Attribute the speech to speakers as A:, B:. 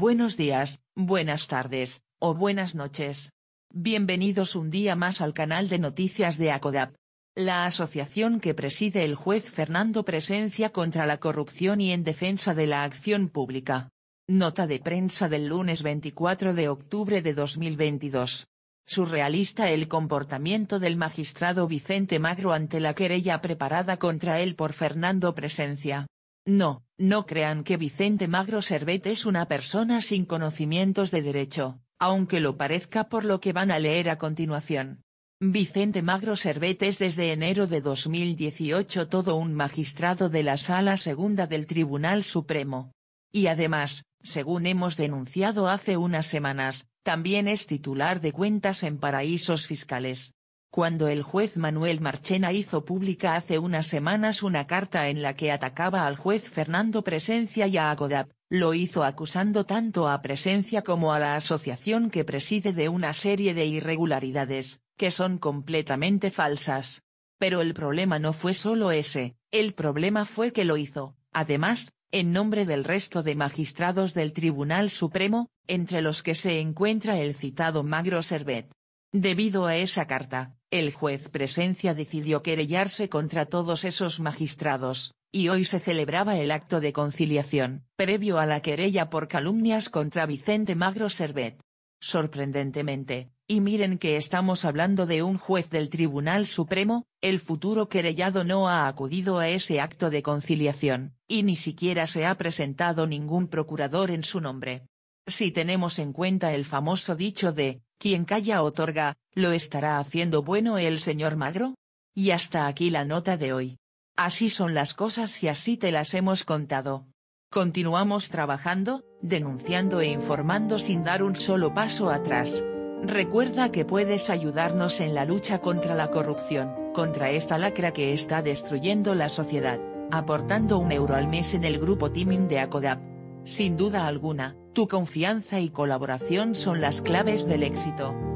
A: Buenos días, buenas tardes, o buenas noches. Bienvenidos un día más al canal de noticias de ACODAP. La asociación que preside el juez Fernando Presencia contra la corrupción y en defensa de la acción pública. Nota de prensa del lunes 24 de octubre de 2022. Surrealista el comportamiento del magistrado Vicente Magro ante la querella preparada contra él por Fernando Presencia. No, no crean que Vicente Magro Servet es una persona sin conocimientos de derecho, aunque lo parezca por lo que van a leer a continuación. Vicente Magro Servet es desde enero de 2018 todo un magistrado de la Sala Segunda del Tribunal Supremo. Y además, según hemos denunciado hace unas semanas, también es titular de cuentas en paraísos fiscales cuando el juez Manuel Marchena hizo pública hace unas semanas una carta en la que atacaba al juez Fernando Presencia y a Agodap, lo hizo acusando tanto a Presencia como a la asociación que preside de una serie de irregularidades, que son completamente falsas. Pero el problema no fue solo ese, el problema fue que lo hizo, además, en nombre del resto de magistrados del Tribunal Supremo, entre los que se encuentra el citado Magro Servet. Debido a esa carta, el juez Presencia decidió querellarse contra todos esos magistrados, y hoy se celebraba el acto de conciliación, previo a la querella por calumnias contra Vicente Magro Servet. Sorprendentemente, y miren que estamos hablando de un juez del Tribunal Supremo, el futuro querellado no ha acudido a ese acto de conciliación, y ni siquiera se ha presentado ningún procurador en su nombre. Si tenemos en cuenta el famoso dicho de, quien calla otorga, ¿lo estará haciendo bueno el señor Magro? Y hasta aquí la nota de hoy. Así son las cosas y así te las hemos contado. Continuamos trabajando, denunciando e informando sin dar un solo paso atrás. Recuerda que puedes ayudarnos en la lucha contra la corrupción, contra esta lacra que está destruyendo la sociedad, aportando un euro al mes en el grupo Timing de ACODAP. Sin duda alguna, tu confianza y colaboración son las claves del éxito.